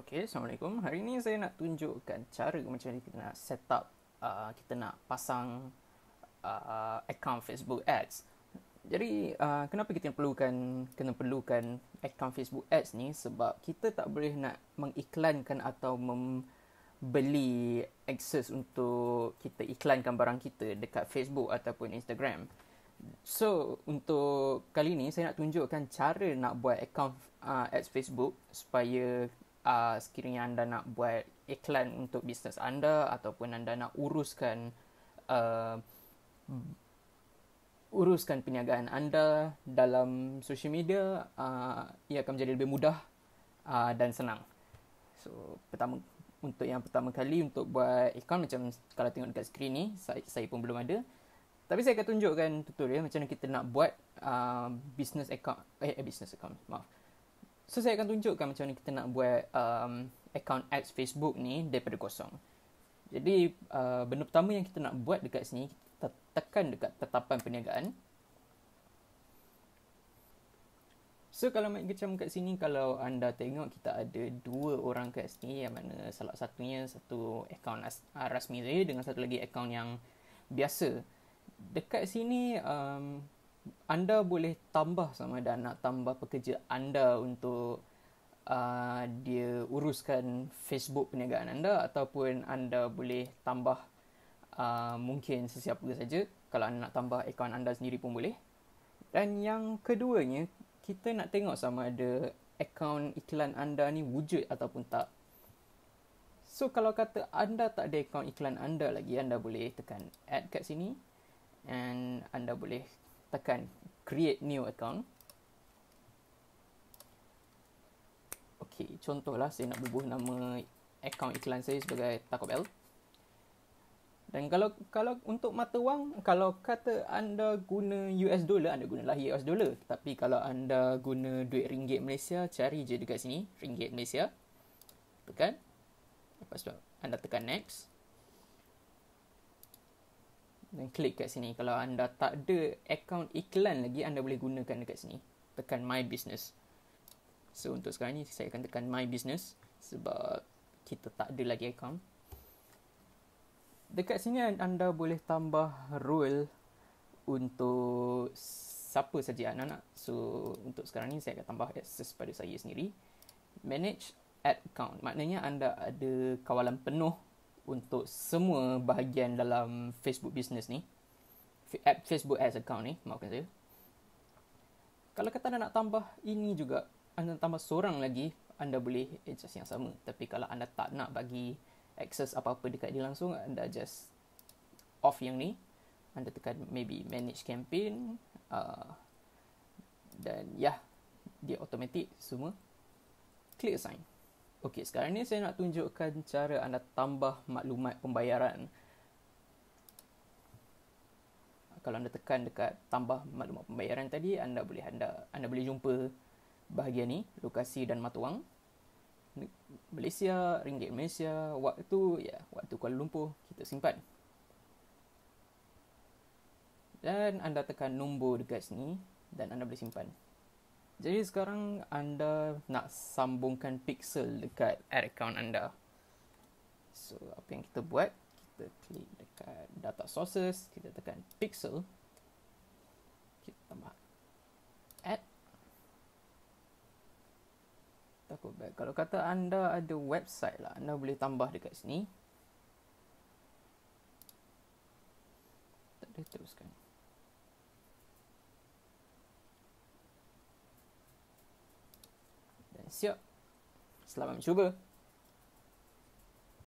Okay, Assalamualaikum. Hari ini saya nak tunjukkan cara macam mana kita nak set up, uh, kita nak pasang uh, account Facebook Ads. Jadi, uh, kenapa kita perlukan kena perlukan account Facebook Ads ni? Sebab kita tak boleh nak mengiklankan atau membeli access untuk kita iklankan barang kita dekat Facebook ataupun Instagram. So, untuk kali ni saya nak tunjukkan cara nak buat account uh, ads Facebook supaya uh, sekiranya anda nak buat iklan untuk bisnes anda ataupun anda nak uruskan uh, uruskan perniagaan anda dalam social media uh, ia akan menjadi lebih mudah uh, dan senang. So pertama untuk yang pertama kali untuk buat iklan macam kalau tengok dekat skrin ni saya, saya pun belum ada. Tapi saya akan tunjukkan tutorial macam mana kita nak buat uh, business account eh, eh business account maaf. So saya akan tunjukkan macam mana kita nak buat um, account ads Facebook ni daripada kosong. Jadi uh, benda pertama yang kita nak buat dekat sini kita tekan dekat tetapan perniagaan. So kalau macam kecam kat sini kalau anda tengok kita ada dua orang kat sini yang mana salah satunya satu account as, uh, rasmi saya dengan satu lagi account yang biasa. Dekat sini um, anda boleh tambah sama ada nak tambah pekerja anda untuk uh, dia uruskan Facebook perniagaan anda ataupun anda boleh tambah uh, mungkin sesiapa saja kalau anda nak tambah akaun anda sendiri pun boleh. Dan yang keduanya, kita nak tengok sama ada akaun iklan anda ni wujud ataupun tak. So kalau kata anda tak ada akaun iklan anda lagi, anda boleh tekan add kat sini and anda boleh tekan create new account Okay, contohlah saya nak bubuh nama account iklan saya sebagai Taco Bell dan kalau kalau untuk mata wang, kalau kata anda guna US dollar, anda gunalah US dollar. Tapi kalau anda guna duit ringgit Malaysia, cari je dekat sini, ringgit Malaysia. Tekan. Lepas tu, anda tekan next dan klik kat sini. Kalau anda tak ada akaun iklan lagi, anda boleh gunakan dekat sini. Tekan My Business. So, untuk sekarang ni, saya akan tekan My Business sebab kita tak ada lagi akaun. Dekat sini, anda boleh tambah rule untuk siapa saja anda nak. So, untuk sekarang ni, saya akan tambah access pada saya sendiri. Manage Ad Account. Maknanya, anda ada kawalan penuh untuk semua bahagian dalam Facebook business ni app Facebook ads account ni maafkan saya kalau kata anda nak tambah ini juga anda tambah seorang lagi anda boleh adjust yang sama tapi kalau anda tak nak bagi access apa-apa dekat dia langsung anda just off yang ni anda tekan maybe manage campaign uh, dan ya yeah, dia automatic semua click assign Okey, sekarang ni saya nak tunjukkan cara anda tambah maklumat pembayaran. Kalau anda tekan dekat tambah maklumat pembayaran tadi, anda boleh anda anda boleh jumpa bahagian ni, lokasi dan mata wang. Malaysia, ringgit Malaysia, waktu ya, waktu Kuala Lumpur kita simpan. Dan anda tekan nombor dekat sini dan anda boleh simpan. Jadi sekarang anda nak sambungkan pixel dekat ad account anda. So apa yang kita buat? Kita klik dekat data sources, kita tekan pixel. Kita tambah Ad. Tak baik. Kalau kata anda ada website lah, anda boleh tambah dekat sini. Tak ada teruskan. siap. Selamat mencuba.